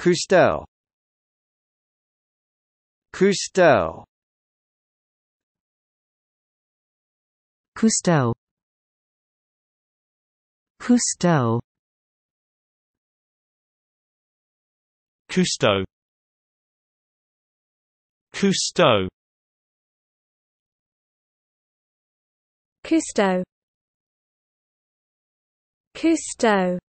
Cousteau Cousteau Cousteau Cousteau Cousteau Cousteau Cousteau Cousteau